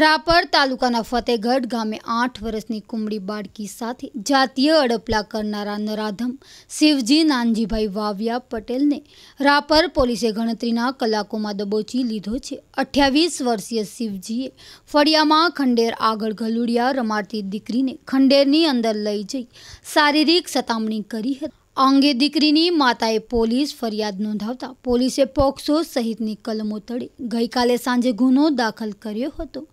રાપર તાલુકાના ફતેગઢ ગામે આઠ વર્ષની કુમળી બાળકી સાથે જાતીય અડપલા કરનારા નરાધમ શિવજી નાનજીભાઈ વાવિયા પટેલને રાપર પોલીસે ગણતરીના કલાકોમાં દબોચી લીધો છે અઠ્યાવીસ વર્ષીય શિવજીએ ફળિયામાં ખંડેર આગળ ગલુડિયા રમાતી દીકરીને ખંડેરની અંદર લઈ જઈ શારીરિક સતામણી કરી હતી આ અંગે દીકરીની માતાએ પોલીસ ફરિયાદ નોંધાવતા પોલીસે પોક્સો સહિતની કલમો તળે ગઈકાલે સાંજે ગુનો દાખલ કર્યો હતો